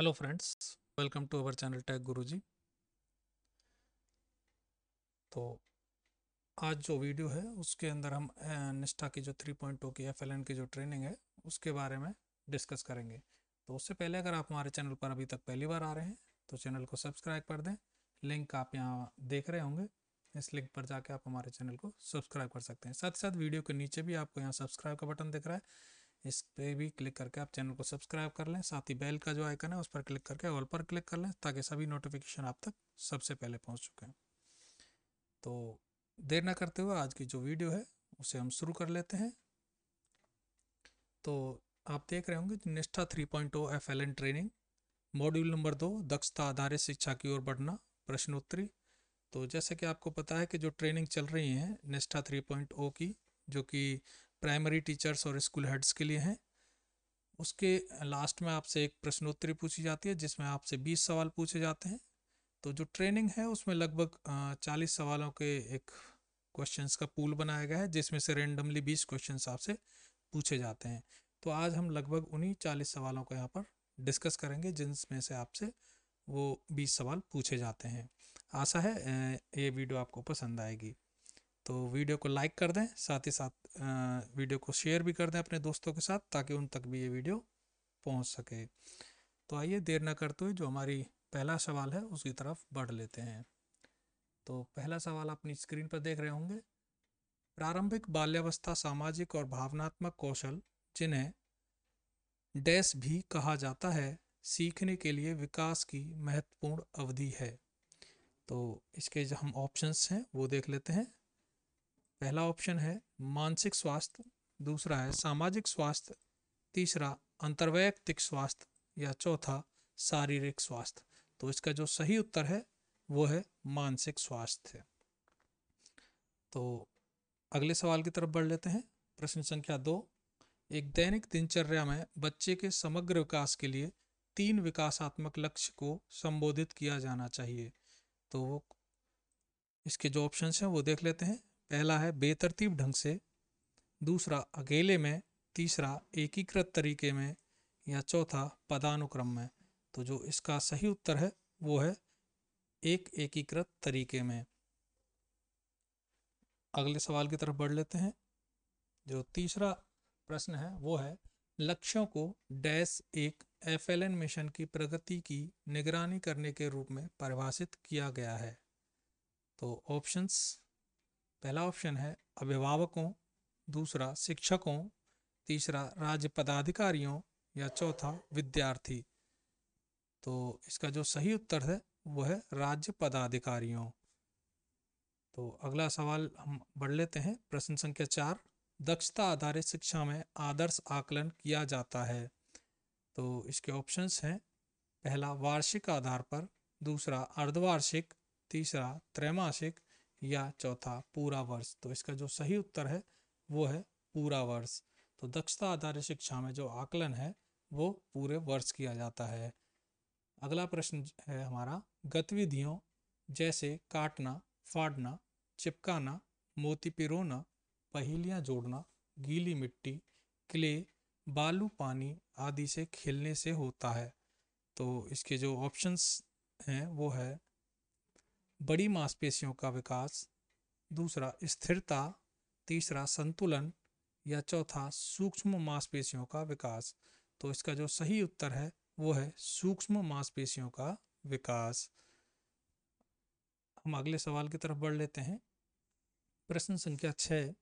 hello friends welcome to our channel tag Guruji तो आज जो वीडियो है उसके अंदर हम निष्ठा की जो 3.2 की एफ की जो ट्रेनिंग है उसके बारे में डिस्कस करेंगे तो उससे पहले अगर आप हमारे चैनल पर अभी तक पहली बार आ रहे हैं तो चैनल को सब्सक्राइब कर दें लिंक आप यहाँ देख रहे होंगे इस लिंक पर जाके आप हमारे चैनल को सब्सक्राइब कर सकते हैं साथ ही साथ वीडियो के नीचे भी आपको यहाँ सब्सक्राइब का बटन दिख रहा है इस पर भी क्लिक करके आप चैनल को सब्सक्राइब कर लें साथ ही बेल का जो आइकन है उस पर क्लिक करके ऑल पर क्लिक कर लें ताकि सभी नोटिफिकेशन आप तक सबसे पहले पहुँच चुके हैं तो देर ना करते हुए आज की जो वीडियो है उसे हम शुरू कर लेते हैं तो आप देख रहे होंगे Nishtha three point O F L N training module number दो दक्षता आधारित शिक्षा की ओर बढ़ना प्रश्नोत्तरी तो जैसे कि आपको पता है कि जो ट्रेनिंग चल रही है निष्ठा थ्री पॉइंट ओ की जो कि प्राइमरी टीचर्स और स्कूल हेड्स के लिए हैं उसके लास्ट में आपसे एक प्रश्नोत्तरी पूछी जाती है जिसमें आपसे बीस सवाल पूछे जाते हैं तो जो ट्रेनिंग है उसमें लगभग चालीस सवालों के एक क्वेश्चंस का पूल बनाया गया है जिसमें से रेंडमली बीस क्वेश्चंस आपसे पूछे जाते हैं तो आज हम लगभग उन्हीं चालीस सवालों को यहाँ पर डिस्कस करेंगे जिनमें से आपसे वो बीस सवाल पूछे जाते हैं आशा है ये वीडियो आपको पसंद आएगी तो वीडियो को लाइक कर दें साथ ही साथ वीडियो को शेयर भी कर दें अपने दोस्तों के साथ ताकि उन तक भी ये वीडियो पहुंच सके तो आइए देर ना करते हुए जो हमारी पहला सवाल है उसकी तरफ बढ़ लेते हैं तो पहला सवाल अपनी स्क्रीन पर देख रहे होंगे प्रारंभिक बाल्यावस्था सामाजिक और भावनात्मक कौशल जिन्हें डैश भी कहा जाता है सीखने के लिए विकास की महत्वपूर्ण अवधि है तो इसके जो हम ऑप्शंस हैं वो देख लेते हैं पहला ऑप्शन है मानसिक स्वास्थ्य दूसरा है सामाजिक स्वास्थ्य तीसरा अंतर्वैयक्तिक स्वास्थ्य या चौथा शारीरिक स्वास्थ्य तो इसका जो सही उत्तर है वो है मानसिक स्वास्थ्य तो अगले सवाल की तरफ बढ़ लेते हैं प्रश्न संख्या दो एक दैनिक दिनचर्या में बच्चे के समग्र विकास के लिए तीन विकासात्मक लक्ष्य को संबोधित किया जाना चाहिए तो इसके जो ऑप्शंस हैं वो देख लेते हैं पहला है बेतरतीब ढंग से दूसरा अकेले में तीसरा एकीकृत तरीके में या चौथा पदानुक्रम में तो जो इसका सही उत्तर है वो है एक एकीकृत तरीके में अगले सवाल की तरफ बढ़ लेते हैं जो तीसरा प्रश्न है वो है लक्ष्यों को डैश एक एफ मिशन की प्रगति की निगरानी करने के रूप में परिभाषित किया गया है तो ऑप्शंस पहला ऑप्शन है अभिभावकों दूसरा शिक्षकों तीसरा राज्य पदाधिकारियों या चौथा विद्यार्थी तो इसका जो सही उत्तर है वो है राज्य पदाधिकारियों तो अगला सवाल हम बढ़ लेते हैं प्रश्न संख्या चार दक्षता आधारित शिक्षा में आदर्श आकलन किया जाता है तो इसके ऑप्शंस हैं पहला वार्षिक आधार पर दूसरा अर्धवार्षिक तीसरा त्रैमासिक या चौथा पूरा वर्ष तो इसका जो सही उत्तर है वो है पूरा वर्ष तो दक्षता आधारित शिक्षा में जो आकलन है वो पूरे वर्ष किया जाता है अगला प्रश्न है हमारा गतिविधियों जैसे काटना फाड़ना चिपकाना मोती पिरोना पहेलियाँ जोड़ना गीली मिट्टी क्ले बालू पानी आदि से खेलने से होता है तो इसके जो ऑप्शंस हैं वो है बड़ी मांसपेशियों का विकास दूसरा स्थिरता तीसरा संतुलन या चौथा सूक्ष्म मांसपेशियों का विकास तो इसका जो सही उत्तर है वो है सूक्ष्म मांसपेशियों का विकास हम अगले सवाल की तरफ बढ़ लेते हैं प्रश्न संख्या छः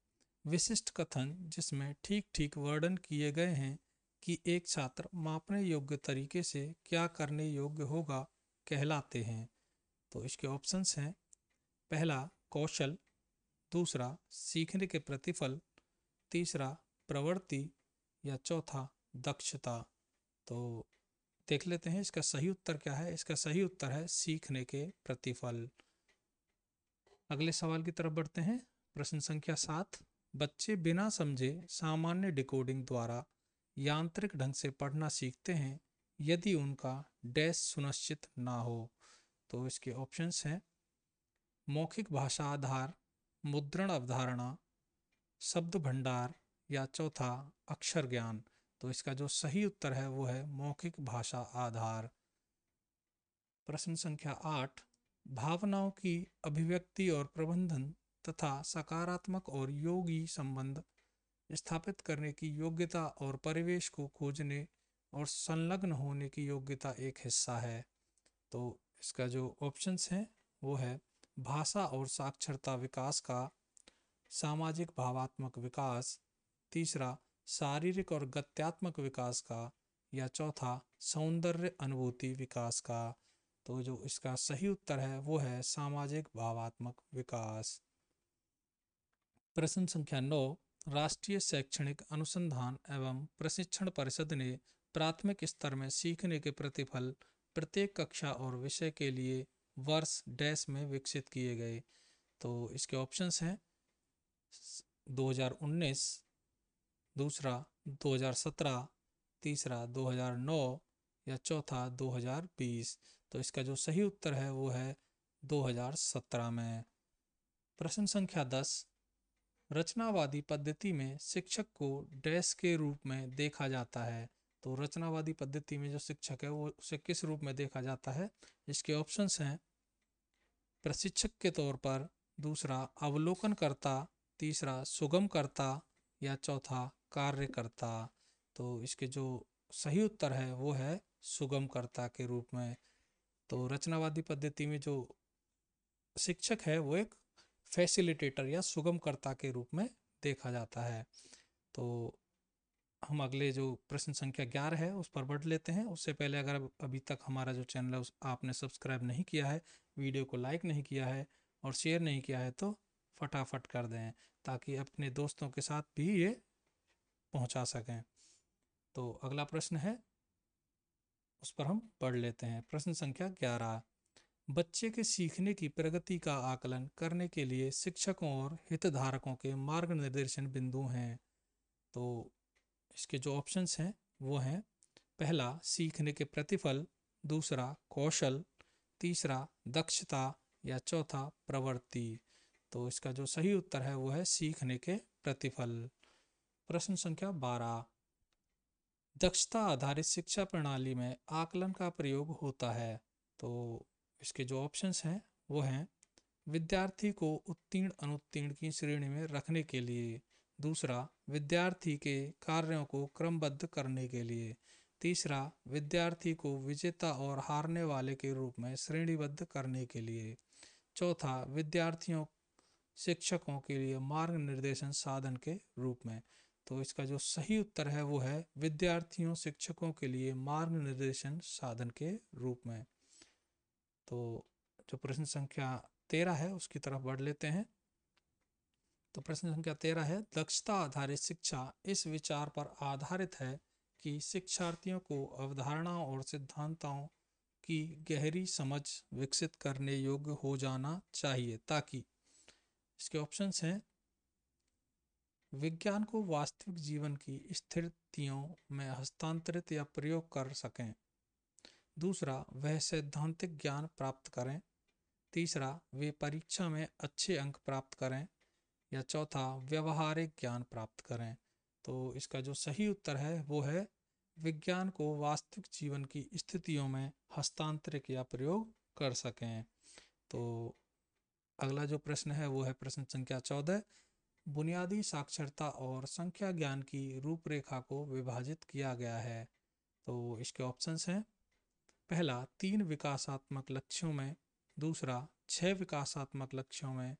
विशिष्ट कथन जिसमें ठीक ठीक वर्णन किए गए हैं कि एक छात्र मापने योग्य तरीके से क्या करने योग्य होगा कहलाते हैं तो इसके ऑप्शंस हैं पहला कौशल दूसरा सीखने के प्रतिफल तीसरा प्रवृत्ति या चौथा दक्षता तो देख लेते हैं इसका सही उत्तर क्या है इसका सही उत्तर है सीखने के प्रतिफल अगले सवाल की तरफ बढ़ते हैं प्रश्न संख्या सात बच्चे बिना समझे सामान्य डिकोडिंग द्वारा यांत्रिक ढंग से पढ़ना सीखते हैं यदि उनका डैश सुनिश्चित ना हो तो इसके ऑप्शंस हैं मौखिक भाषा आधार मुद्रण अवधारणा शब्द भंडार या चौथा अक्षर ज्ञान तो इसका जो सही उत्तर है वो है मौखिक भाषा आधार प्रश्न संख्या आठ भावनाओं की अभिव्यक्ति और प्रबंधन तथा सकारात्मक और योगी संबंध स्थापित करने की योग्यता और परिवेश को खोजने और संलग्न होने की योग्यता एक हिस्सा है तो इसका जो ऑप्शंस हैं वो है भाषा और साक्षरता विकास का सामाजिक भावात्मक विकास तीसरा शारीरिक और गत्यात्मक विकास का या चौथा सौंदर्य अनुभूति विकास का तो जो इसका सही उत्तर है वो है सामाजिक भावात्मक विकास प्रश्न संख्या नौ राष्ट्रीय शैक्षणिक अनुसंधान एवं प्रशिक्षण परिषद ने प्राथमिक स्तर में सीखने के प्रतिफल प्रत्येक कक्षा और विषय के लिए वर्ष डैश में विकसित किए गए तो इसके ऑप्शंस हैं 2019 दूसरा 2017 तीसरा 2009 या चौथा 2020 तो इसका जो सही उत्तर है वो है 2017 में प्रश्न संख्या 10 रचनावादी पद्धति में शिक्षक को डैश के रूप में देखा जाता है तो रचनावादी पद्धति में जो शिक्षक है वो उसे किस रूप में देखा जाता है इसके ऑप्शंस हैं प्रशिक्षक के तौर पर दूसरा अवलोकनकर्ता तीसरा सुगमकर्ता या चौथा कार्यकर्ता तो इसके जो सही उत्तर है वो है सुगमकर्ता के रूप में तो रचनावादी पद्धति में जो शिक्षक है वो एक फैसिलिटेटर या सुगमकर्ता के रूप में देखा जाता है तो हम अगले जो प्रश्न संख्या ग्यारह है उस पर बढ़ लेते हैं उससे पहले अगर अभी तक हमारा जो चैनल है उस आपने सब्सक्राइब नहीं किया है वीडियो को लाइक नहीं किया है और शेयर नहीं किया है तो फटाफट कर दें ताकि अपने दोस्तों के साथ भी ये पहुंचा सकें तो अगला प्रश्न है उस पर हम पढ़ लेते हैं प्रश्न संख्या ग्यारह बच्चे के सीखने की प्रगति का आकलन करने के लिए शिक्षकों और हितधारकों के मार्गनिर्देशन बिंदु हैं तो इसके जो ऑप्शंस हैं वो हैं पहला सीखने के प्रतिफल दूसरा कौशल तीसरा दक्षता या चौथा प्रवृत्ति तो इसका जो सही उत्तर है वो है सीखने के प्रतिफल प्रश्न संख्या बारह दक्षता आधारित शिक्षा प्रणाली में आकलन का प्रयोग होता है तो इसके जो ऑप्शंस हैं वो हैं विद्यार्थी को उत्तीर्ण अनुत्तीर्ण की श्रेणी में रखने के लिए दूसरा विद्यार्थी के कार्यों को क्रमबद्ध करने के लिए तीसरा विद्यार्थी को विजेता और हारने वाले के रूप में श्रेणीबद्ध करने के लिए चौथा विद्यार्थियों शिक्षकों के लिए मार्ग निर्देशन साधन के रूप में तो इसका जो सही उत्तर है वो है विद्यार्थियों शिक्षकों के लिए मार्ग निर्देशन साधन के रूप में तो जो प्रश्न संख्या तेरह है उसकी तरफ बढ़ लेते हैं तो प्रश्न संख्या तेरह है दक्षता आधारित शिक्षा इस विचार पर आधारित है कि शिक्षार्थियों को अवधारणाओं और सिद्धांतों की गहरी समझ विकसित करने योग्य हो जाना चाहिए ताकि इसके ऑप्शंस हैं विज्ञान को वास्तविक जीवन की स्थितियों में हस्तांतरित या प्रयोग कर सकें दूसरा वह सैद्धांतिक ज्ञान प्राप्त करें तीसरा वे परीक्षा में अच्छे अंक प्राप्त करें या चौथा व्यवहारिक ज्ञान प्राप्त करें तो इसका जो सही उत्तर है वो है विज्ञान को वास्तविक जीवन की स्थितियों में हस्तांतरित या प्रयोग कर सकें तो अगला जो प्रश्न है वो है प्रश्न संख्या चौदह बुनियादी साक्षरता और संख्या ज्ञान की रूपरेखा को विभाजित किया गया है तो इसके ऑप्शंस हैं पहला तीन विकासात्मक लक्ष्यों में दूसरा छह विकासात्मक लक्ष्यों में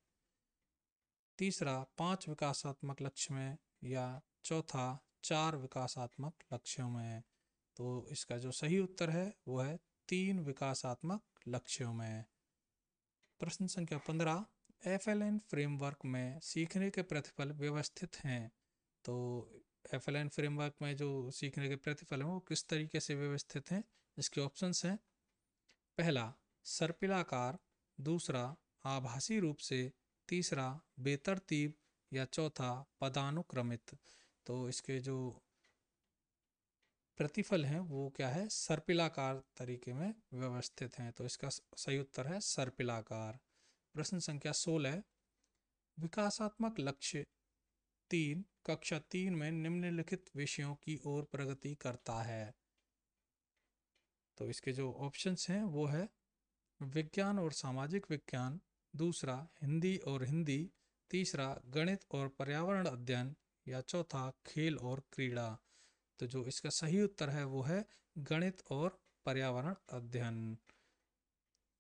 तीसरा पांच विकासात्मक लक्ष्य में या चौथा चार विकासात्मक लक्ष्यों में है तो इसका जो सही उत्तर है वो है तीन विकासात्मक लक्ष्यों में प्रश्न संख्या पंद्रह एफ एल एन फ्रेमवर्क में सीखने के प्रतिफल व्यवस्थित हैं तो एफ एल एन फ्रेमवर्क में जो सीखने के प्रतिफल हैं वो किस तरीके से व्यवस्थित हैं इसके ऑप्शंस हैं पहला सर्पिलाकार दूसरा आभासी रूप से तीसरा बेतरतीब या चौथा पदानुक्रमित तो इसके जो प्रतिफल हैं वो क्या है सर्पिलाकार तरीके में व्यवस्थित हैं तो इसका सही उत्तर है सर्पिलाकार प्रश्न संख्या सोलह विकासात्मक लक्ष्य तीन कक्षा तीन में निम्नलिखित विषयों की ओर प्रगति करता है तो इसके जो ऑप्शंस हैं वो है विज्ञान और सामाजिक विज्ञान दूसरा हिंदी और हिंदी तीसरा गणित और पर्यावरण अध्ययन या चौथा खेल और क्रीड़ा तो जो इसका सही उत्तर है वो है गणित और पर्यावरण अध्ययन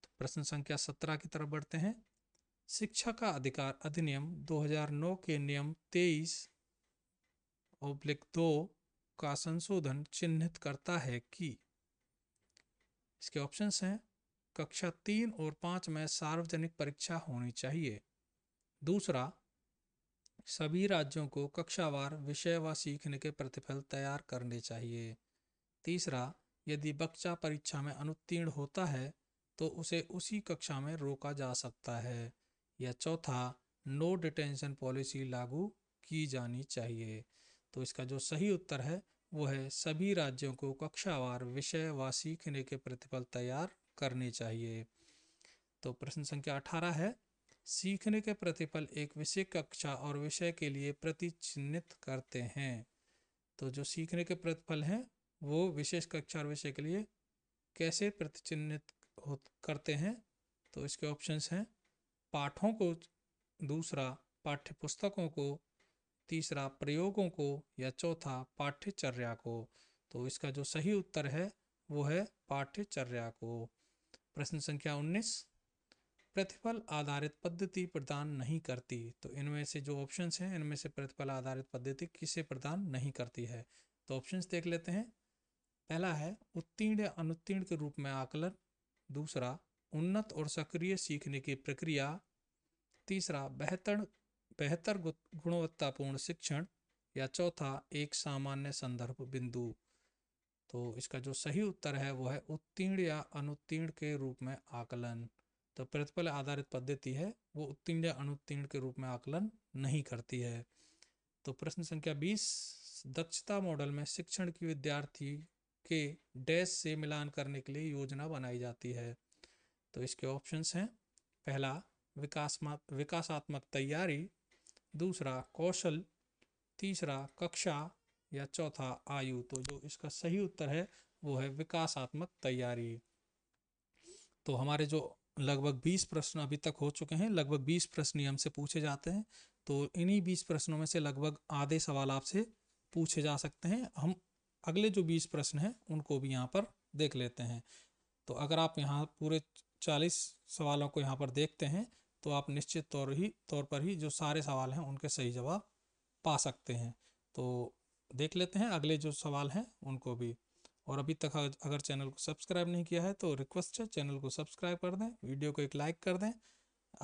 तो प्रश्न संख्या सत्रह की तरफ बढ़ते हैं शिक्षा का अधिकार अधिनियम 2009 के नियम तेईस ओब्लिक दो का संशोधन चिन्हित करता है कि इसके ऑप्शंस हैं कक्षा तीन और पाँच में सार्वजनिक परीक्षा होनी चाहिए दूसरा सभी राज्यों को कक्षावार विषय व सीखने के प्रतिफल तैयार करने चाहिए तीसरा यदि बच्चा परीक्षा में अनुत्तीर्ण होता है तो उसे उसी कक्षा में रोका जा सकता है या चौथा नो डिटेंशन पॉलिसी लागू की जानी चाहिए तो इसका जो सही उत्तर है वो है सभी राज्यों को कक्षावार विषय व सीखने के प्रतिफल तैयार करने चाहिए तो प्रश्न संख्या अठारह है सीखने के प्रतिफल एक विषय कक्षा और विषय के लिए प्रतिचिन्हित करते हैं तो जो सीखने के प्रतिफल हैं वो विशेष कक्षा और विषय के लिए कैसे प्रतिचिन्हित हो करते हैं तो इसके ऑप्शंस हैं पाठों को दूसरा पाठ्य पुस्तकों को तीसरा प्रयोगों को या चौथा पाठ्यचर्या को तो इसका जो सही उत्तर है वो है पाठ्यचर्या को प्रश्न संख्या उन्नीस प्रतिफल आधारित पद्धति प्रदान नहीं करती तो इनमें से जो ऑप्शंस हैं इनमें से प्रतिफल आधारित पद्धति किसे प्रदान नहीं करती है तो ऑप्शंस देख लेते हैं पहला है उत्तीर्ण या अनुत्तीर्ण के रूप में आकलन दूसरा उन्नत और सक्रिय सीखने की प्रक्रिया तीसरा बेहतर बेहतर गुणवत्तापूर्ण शिक्षण या चौथा एक सामान्य संदर्भ बिंदु तो इसका जो सही उत्तर है वो है उत्तीर्ण या अनुत्तीर्ण के रूप में आकलन तो प्रतिफल आधारित पद्धति है वो उत्तीर्ण या अनुत्तीर्ण के रूप में आकलन नहीं करती है तो प्रश्न संख्या बीस दक्षता मॉडल में शिक्षण की विद्यार्थी के डैश से मिलान करने के लिए योजना बनाई जाती है तो इसके ऑप्शंस हैं पहला विकासमा विकासात्मक तैयारी दूसरा कौशल तीसरा कक्षा या चौथा आयु तो जो इसका सही उत्तर है वो है विकासात्मक तैयारी तो हमारे जो लगभग बीस प्रश्न अभी तक हो चुके हैं लगभग बीस प्रश्न हमसे पूछे जाते हैं तो इन्हीं बीस प्रश्नों में से लगभग आधे सवाल आपसे पूछे जा सकते हैं हम अगले जो बीस प्रश्न हैं उनको भी यहाँ पर देख लेते हैं तो अगर आप यहाँ पूरे चालीस सवालों को यहाँ पर देखते हैं तो आप निश्चित तौर ही तौर पर ही जो सारे सवाल हैं उनके सही जवाब पा सकते हैं तो देख लेते हैं अगले जो सवाल हैं उनको भी और अभी तक अगर चैनल को सब्सक्राइब नहीं किया है तो रिक्वेस्ट है चैनल को सब्सक्राइब कर दें वीडियो को एक लाइक कर दें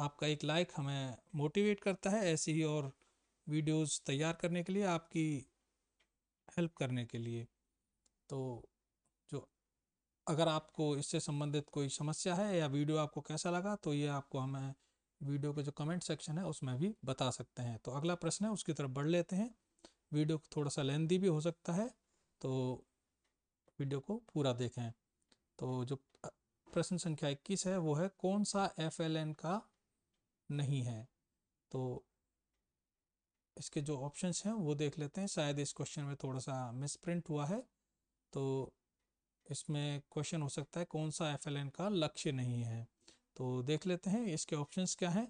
आपका एक लाइक हमें मोटिवेट करता है ऐसी ही और वीडियोस तैयार करने के लिए आपकी हेल्प करने के लिए तो जो अगर आपको इससे संबंधित कोई समस्या है या वीडियो आपको कैसा लगा तो ये आपको हमें वीडियो का जो कमेंट सेक्शन है उसमें भी बता सकते हैं तो अगला प्रश्न है उसकी तरफ बढ़ लेते हैं वीडियो थोड़ा सा लेंदी भी हो सकता है तो वीडियो को पूरा देखें तो जो प्रश्न संख्या इक्कीस है वो है कौन सा एफ एल एन का नहीं है तो इसके जो ऑप्शंस हैं वो देख लेते हैं शायद इस क्वेश्चन में थोड़ा सा मिसप्रिंट हुआ है तो इसमें क्वेश्चन हो सकता है कौन सा एफ का लक्ष्य नहीं है तो देख लेते हैं इसके ऑप्शंस क्या हैं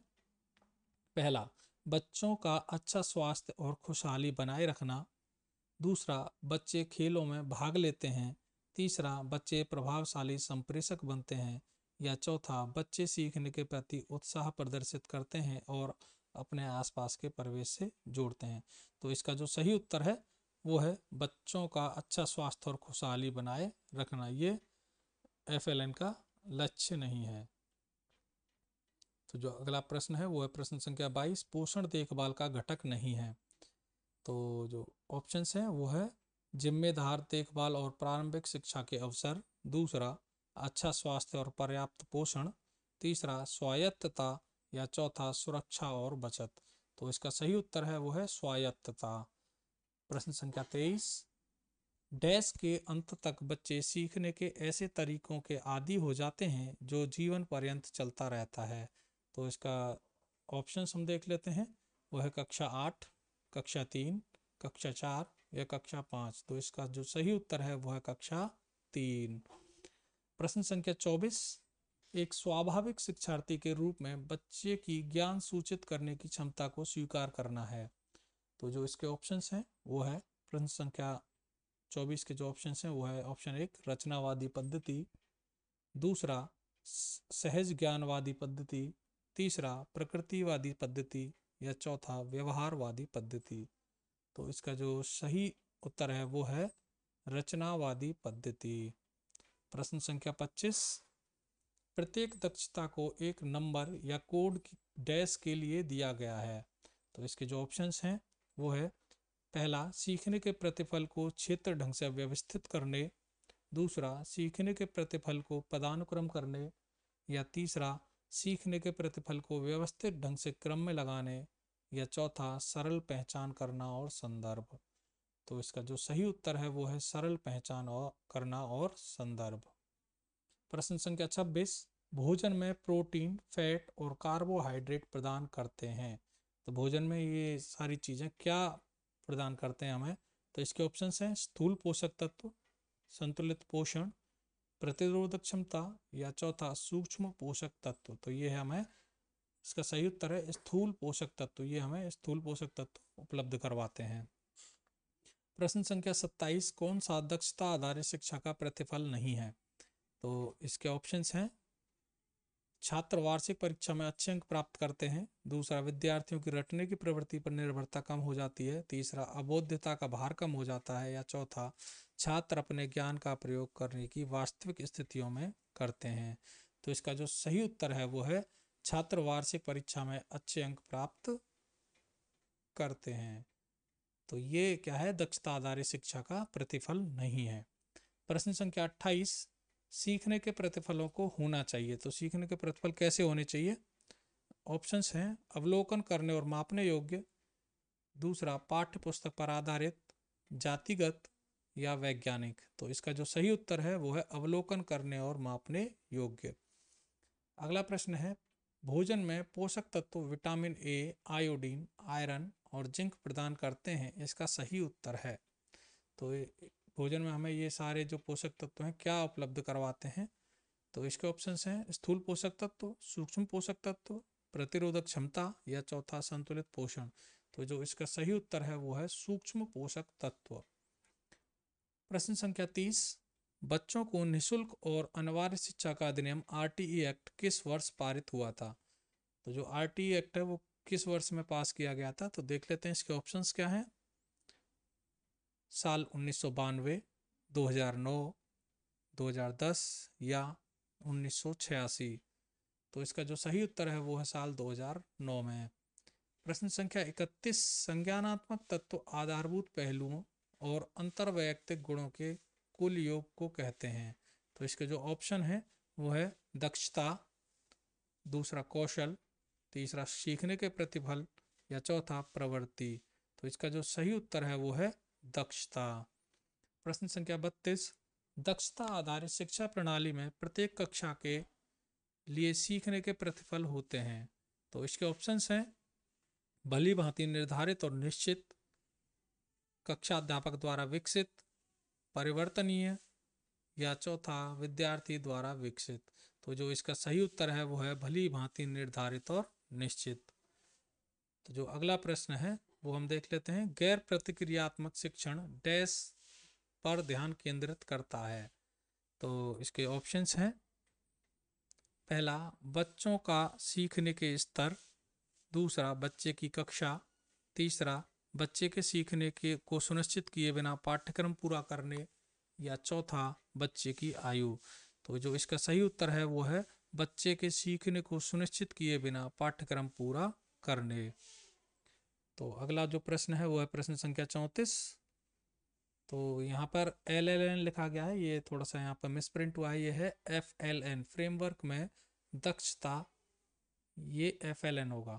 पहला बच्चों का अच्छा स्वास्थ्य और खुशहाली बनाए रखना दूसरा बच्चे खेलों में भाग लेते हैं तीसरा बच्चे प्रभावशाली संप्रेषक बनते हैं या चौथा बच्चे सीखने के प्रति उत्साह प्रदर्शित करते हैं और अपने आसपास के परिवेश से जोड़ते हैं तो इसका जो सही उत्तर है वो है बच्चों का अच्छा स्वास्थ्य और खुशहाली बनाए रखना ये एफ का लक्ष्य नहीं है तो जो अगला प्रश्न है वो है प्रश्न संख्या बाईस पोषण देखभाल का घटक नहीं है तो जो ऑप्शन हैं वो है जिम्मेदार देखभाल और प्रारंभिक शिक्षा के अवसर दूसरा अच्छा स्वास्थ्य और पर्याप्त पोषण तीसरा स्वायत्तता या चौथा सुरक्षा और बचत तो इसका सही उत्तर है वो है स्वायत्तता प्रश्न संख्या तेईस डैश के अंत तक बच्चे सीखने के ऐसे तरीकों के आदि हो जाते हैं जो जीवन पर्यंत चलता रहता है तो इसका ऑप्शंस हम देख लेते हैं वह है कक्षा आठ कक्षा तीन कक्षा चार या कक्षा पाँच तो इसका जो सही उत्तर है वह है कक्षा तीन प्रश्न संख्या चौबीस एक स्वाभाविक शिक्षार्थी के रूप में बच्चे की ज्ञान सूचित करने की क्षमता को स्वीकार करना है तो जो इसके ऑप्शंस हैं वो है प्रश्न संख्या चौबीस के जो ऑप्शन हैं वो है ऑप्शन एक रचनावादी पद्धति दूसरा सहज ज्ञानवादी पद्धति तीसरा प्रकृतिवादी पद्धति या चौथा व्यवहारवादी पद्धति तो इसका जो सही उत्तर है वो है रचनावादी पद्धति प्रश्न संख्या 25 प्रत्येक दक्षता को एक नंबर या कोड डैश के लिए दिया गया है तो इसके जो ऑप्शंस हैं वो है पहला सीखने के प्रतिफल को क्षेत्र ढंग से व्यवस्थित करने दूसरा सीखने के प्रतिफल को पदानुक्रम करने या तीसरा सीखने के प्रतिफल को व्यवस्थित ढंग से क्रम में लगाने या चौथा सरल पहचान करना और संदर्भ तो इसका जो सही उत्तर है वो है सरल पहचान और करना और संदर्भ प्रश्न संख्या छब्बीस भोजन में प्रोटीन फैट और कार्बोहाइड्रेट प्रदान करते हैं तो भोजन में ये सारी चीज़ें क्या प्रदान करते हैं हमें तो इसके ऑप्शन हैं स्थूल पोषक तत्व संतुलित पोषण प्रतिरोधक क्षमता या चौथा सूक्ष्म पोषक तत्व तो ये है हमें इसका सही उत्तर है स्थूल पोषक तत्व ये हमें स्थूल पोषक तत्व उपलब्ध करवाते हैं प्रश्न संख्या सत्ताईस कौन सा दक्षता आधारित शिक्षा का प्रतिफल नहीं है तो इसके ऑप्शंस हैं छात्र वार्षिक परीक्षा में अच्छे अंक प्राप्त करते हैं दूसरा विद्यार्थियों की रटने की प्रवृत्ति पर निर्भरता कम हो जाती है तीसरा अबोध्यता का भार कम हो जाता है या चौथा छात्र अपने ज्ञान का प्रयोग करने की वास्तविक स्थितियों में करते हैं तो इसका जो सही उत्तर है वो है छात्र वार्षिक परीक्षा में अच्छे अंक प्राप्त करते हैं तो ये क्या है दक्षता आधारित शिक्षा का प्रतिफल नहीं है प्रश्न संख्या अट्ठाईस सीखने के प्रतिफलों को होना चाहिए तो सीखने के प्रतिफल कैसे होने चाहिए ऑप्शंस हैं अवलोकन करने और मापने योग्य दूसरा पाठ्य पुस्तक पर आधारित जातिगत या वैज्ञानिक तो इसका जो सही उत्तर है वो है अवलोकन करने और मापने योग्य अगला प्रश्न है भोजन में पोषक तत्व विटामिन ए आयोडीन आयरन और जिंक प्रदान करते हैं इसका सही उत्तर है तो भोजन में हमें ये सारे जो पोषक तत्व हैं क्या उपलब्ध करवाते हैं तो इसके ऑप्शन हैं स्थूल पोषक तत्व सूक्ष्म पोषक तत्व प्रतिरोधक क्षमता या चौथा संतुलित पोषण तो जो इसका सही उत्तर है वो है सूक्ष्म पोषक तत्व प्रश्न संख्या तीस बच्चों को निशुल्क और अनिवार्य शिक्षा का अधिनियम आर एक्ट किस वर्ष पारित हुआ था तो जो आर एक्ट है वो किस वर्ष में पास किया गया था तो देख लेते हैं इसके ऑप्शंस क्या हैं साल उन्नीस सौ बानवे दो हज़ार नौ दो हज़ार दस या उन्नीस सौ छियासी तो इसका जो सही उत्तर है वो है साल दो हज़ार नौ में प्रश्न संख्या इकतीस संज्ञानात्मक तत्व आधारभूत पहलुओं और अंतर्वैयक्तिक गुणों के कुल योग को कहते हैं तो इसके जो ऑप्शन है वो है दक्षता दूसरा कौशल तीसरा सीखने के प्रतिफल या चौथा प्रवृत्ति तो इसका जो सही उत्तर है वो है दक्षता प्रश्न संख्या बत्तीस दक्षता आधारित शिक्षा प्रणाली में प्रत्येक कक्षा के लिए सीखने के प्रतिफल होते हैं तो इसके ऑप्शंस हैं भली भांति निर्धारित और निश्चित कक्षा अध्यापक द्वारा विकसित परिवर्तनीय या चौथा विद्यार्थी द्वारा विकसित तो जो इसका सही उत्तर है वो है भली भांति निर्धारित और निश्चित तो जो अगला प्रश्न है वो हम देख लेते हैं गैर प्रतिक्रियात्मक शिक्षण डैश पर ध्यान केंद्रित करता है तो इसके ऑप्शंस हैं पहला बच्चों का सीखने के स्तर दूसरा बच्चे की कक्षा तीसरा बच्चे के सीखने के को सुनिश्चित किए बिना पाठ्यक्रम पूरा करने या चौथा बच्चे की आयु तो जो इसका सही उत्तर है वो है बच्चे के सीखने को सुनिश्चित किए बिना पाठ्यक्रम पूरा करने तो अगला जो प्रश्न है वो है प्रश्न संख्या चौंतीस तो यहाँ पर एल एल एन लिखा गया है ये थोड़ा सा यहाँ पर मिसप्रिंट हुआ है ये है एफ एल एन फ्रेमवर्क में दक्षता ये एफ एल एन होगा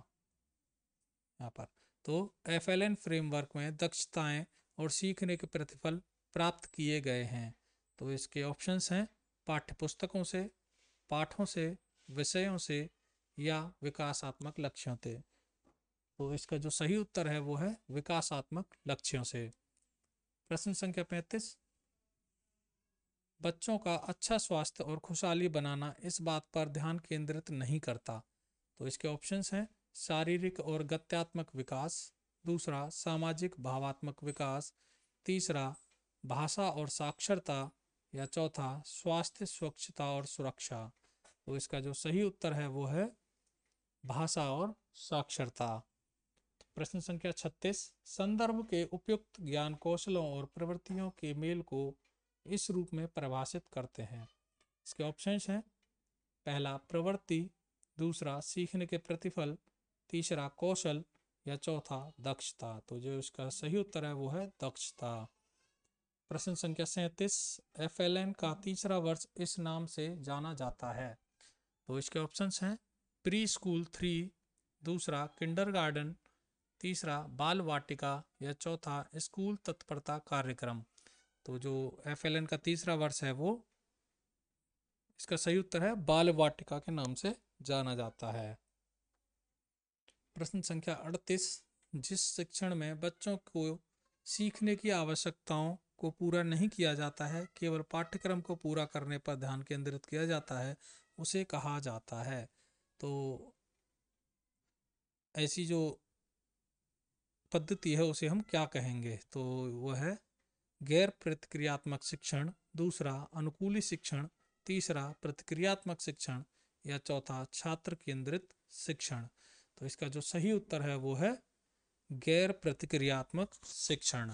यहाँ पर तो एफ एल एन फ्रेमवर्क में दक्षताएं और सीखने के प्रतिफल प्राप्त किए गए हैं तो इसके ऑप्शंस हैं पाठ्य पुस्तकों से पाठों से विषयों से या विकासात्मक लक्ष्यों से तो इसका जो सही उत्तर है वो है विकासात्मक लक्ष्यों से प्रश्न संख्या पैंतीस बच्चों का अच्छा स्वास्थ्य और खुशहाली बनाना इस बात पर ध्यान केंद्रित नहीं करता तो इसके ऑप्शंस हैं शारीरिक और गत्यात्मक विकास दूसरा सामाजिक भावात्मक विकास तीसरा भाषा और साक्षरता या चौथा स्वास्थ्य स्वच्छता और सुरक्षा तो इसका जो सही उत्तर है वो है भाषा और साक्षरता प्रश्न संख्या 36 संदर्भ के उपयुक्त ज्ञान कौशलों और प्रवृत्तियों के मेल को इस रूप में परिभाषित करते हैं इसके ऑप्शंस हैं पहला प्रवृत्ति दूसरा सीखने के प्रतिफल तीसरा कौशल या चौथा दक्षता तो जो इसका सही उत्तर है वो है दक्षता प्रश्न संख्या सैंतीस एफ एल एन का तीसरा वर्ष इस नाम से जाना जाता है तो इसके ऑप्शंस हैं प्री स्कूल थ्री दूसरा किंडर गार्डन तीसरा बाल वाटिका या चौथा स्कूल तत्परता कार्यक्रम तो जो एफ का तीसरा वर्ष है वो इसका सही उत्तर है बाल वाटिका के नाम से जाना जाता है प्रश्न संख्या 38 जिस शिक्षण में बच्चों को सीखने की आवश्यकताओं को पूरा नहीं किया जाता है केवल पाठ्यक्रम को पूरा करने पर ध्यान केंद्रित किया जाता है उसे कहा जाता है तो ऐसी जो पद्धति है उसे हम क्या कहेंगे तो वह है गैर प्रतिक्रियात्मक शिक्षण दूसरा अनुकूली शिक्षण तीसरा प्रतिक्रियात्मक शिक्षण या चौथा छात्र केंद्रित शिक्षण तो इसका जो सही उत्तर है वो है गैर प्रतिक्रियात्मक शिक्षण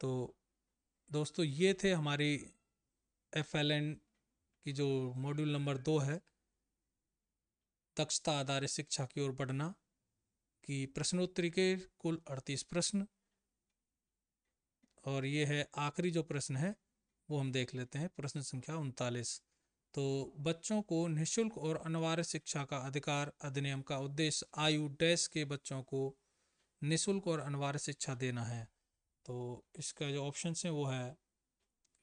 तो दोस्तों ये थे हमारी एफ एल एन की जो मॉड्यूल नंबर दो है दक्षता आधारित शिक्षा की ओर बढ़ना की प्रश्नोत्तरी के कुल अड़तीस प्रश्न और ये है आखिरी जो प्रश्न है वो हम देख लेते हैं प्रश्न संख्या उनतालीस तो बच्चों को निशुल्क और अनिवार्य शिक्षा का अधिकार अधिनियम का उद्देश्य आयु डैश के बच्चों को निशुल्क और अनिवार्य शिक्षा देना है तो इसका जो ऑप्शन है वो है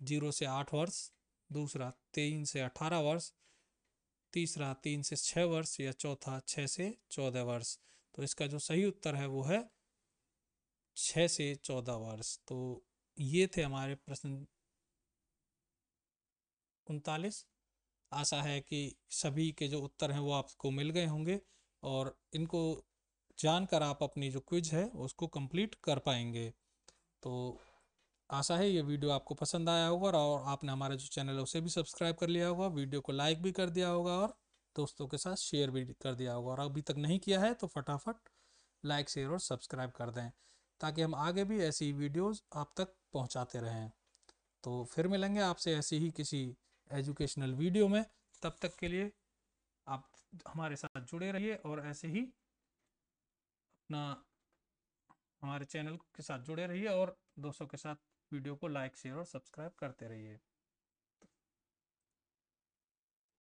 जीरो से आठ वर्ष दूसरा तीन से अठारह वर्ष तीसरा तीन से छः वर्ष या चौथा छः से चौदह वर्ष तो इसका जो सही उत्तर है वो है छः से चौदह वर्ष तो ये थे हमारे प्रश्न उनतालीस आशा है कि सभी के जो उत्तर हैं वो आपको मिल गए होंगे और इनको जानकर आप अपनी जो क्विज है उसको कंप्लीट कर पाएंगे तो आशा है ये वीडियो आपको पसंद आया होगा और आपने हमारा जो चैनल है उसे भी सब्सक्राइब कर लिया होगा वीडियो को लाइक भी कर दिया होगा और दोस्तों के साथ शेयर भी कर दिया होगा और अभी तक नहीं किया है तो फटाफट लाइक शेयर और सब्सक्राइब कर दें ताकि हम आगे भी ऐसी वीडियोस आप तक पहुंचाते रहें तो फिर मिलेंगे आपसे ऐसी ही किसी एजुकेशनल वीडियो में तब तक के लिए आप हमारे साथ जुड़े रहिए और ऐसे ही अपना हमारे चैनल के साथ जुड़े रहिए और दोस्तों के साथ वीडियो को लाइक शेयर और सब्सक्राइब करते रहिए